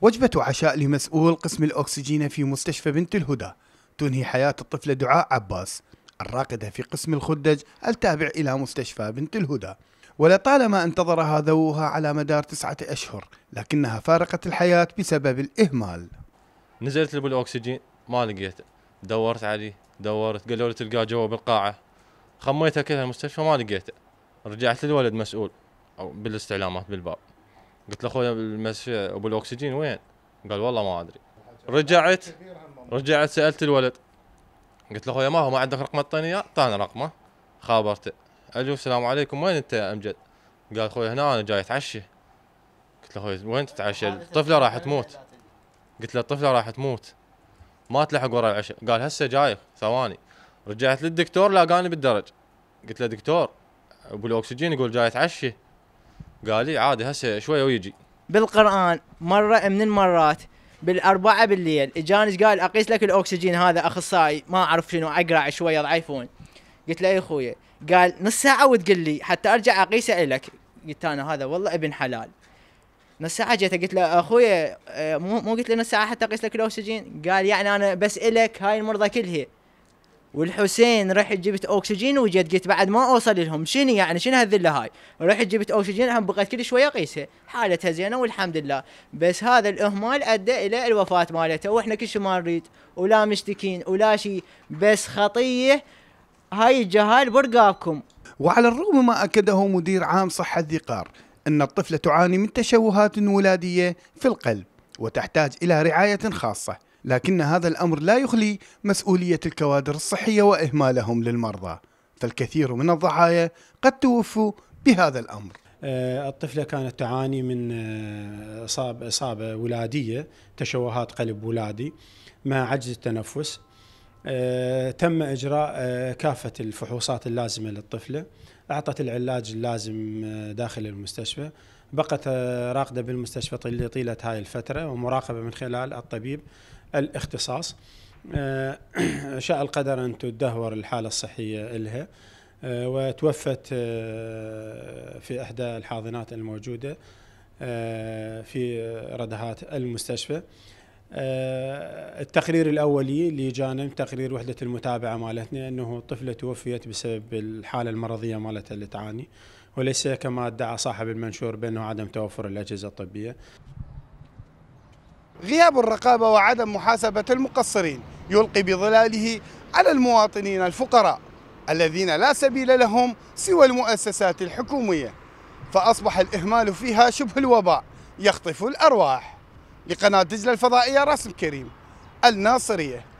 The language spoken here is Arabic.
وجبة عشاء لمسؤول قسم الأكسجين في مستشفى بنت الهدى تنهي حياة الطفلة دعاء عباس الراقدة في قسم الخدج التابع إلى مستشفى بنت الهدى ولطالما انتظرها ذووها على مدار تسعة أشهر لكنها فارقت الحياة بسبب الإهمال نزلت بالأكسجين ما لقيته دورت عليه دورت قالوا لي تلقاه جوا بالقاعة خميتها كذا المستشفى ما لقيته رجعت للولد مسؤول أو بالاستعلامات بالباب قلت له اخوي ابو الاكسجين وين؟ قال والله ما ادري رجعت رجعت سالت الولد قلت له اخوي ما هو ما عندك رقم الطينيه؟ اياه؟ اعطاني رقمه خابرته الو السلام عليكم وين انت يا امجد؟ قال اخوي هنا انا جاي اتعشى قلت له اخوي وين تتعشى؟ الطفله راح تموت قلت له الطفله راح تموت ما تلحق ورا العشاء قال هسه جاي ثواني رجعت للدكتور لاقاني بالدرج قلت له دكتور ابو الاكسجين يقول جاي اتعشى قال لي عادي هسه شويه ويجي بالقران مره من المرات بالاربعه بالليل اجاني قال اقيس لك الاكسجين هذا اخصائي ما اعرف شنو اقرع شويه ضعيفون قلت له يا إيه اخوي قال نص ساعه وتقول لي حتى ارجع اقيسه لك قلت انا هذا والله ابن حلال نص ساعة جيت قلت له اخوي آه، مو مو قلت له نص ساعة حتى اقيس لك الاكسجين قال يعني انا بسالك هاي المرضى كلها والحسين رحت جبت اوكسجين وجيت قلت بعد ما اوصل لهم شنو يعني شنو هالذله هاي رحت جبت اوكسجين هم بقيت كل شويه اقيسها حالتها زينه والحمد لله بس هذا الاهمال ادى الى الوفاه مالته واحنا كل شيء ما نريد ولا مشتكين ولا شيء بس خطيه هاي الجهال برقابكم وعلى الرغم ما اكده مدير عام صحه قار ان الطفله تعاني من تشوهات ولاديه في القلب وتحتاج الى رعايه خاصه لكن هذا الامر لا يخلي مسؤوليه الكوادر الصحيه واهمالهم للمرضى فالكثير من الضحايا قد توفوا بهذا الامر آه، الطفله كانت تعاني من آه، اصابه ولاديه تشوهات قلب ولادي مع عجز التنفس آه، تم اجراء كافه الفحوصات اللازمه للطفله اعطت العلاج اللازم داخل المستشفى بقت راقده بالمستشفى طيله هاي الفتره ومراقبه من خلال الطبيب الاختصاص آه، شاء القدر أن تدهور الحالة الصحية لها آه، وتوفت آه، في إحدى الحاضنات الموجودة في ردهات المستشفى التقرير الأولي اللي جانا تقرير وحدة المتابعة مالتنا أنه طفلة توفيت بسبب الحالة المرضية مالتها اللي تعاني وليس كما ادعى صاحب المنشور بأنه عدم توفر الأجهزة الطبية غياب الرقابة وعدم محاسبة المقصرين يلقي بظلاله على المواطنين الفقراء الذين لا سبيل لهم سوى المؤسسات الحكومية فأصبح الإهمال فيها شبه الوباء يخطف الأرواح لقناة دجلة الفضائية رسم كريم الناصرية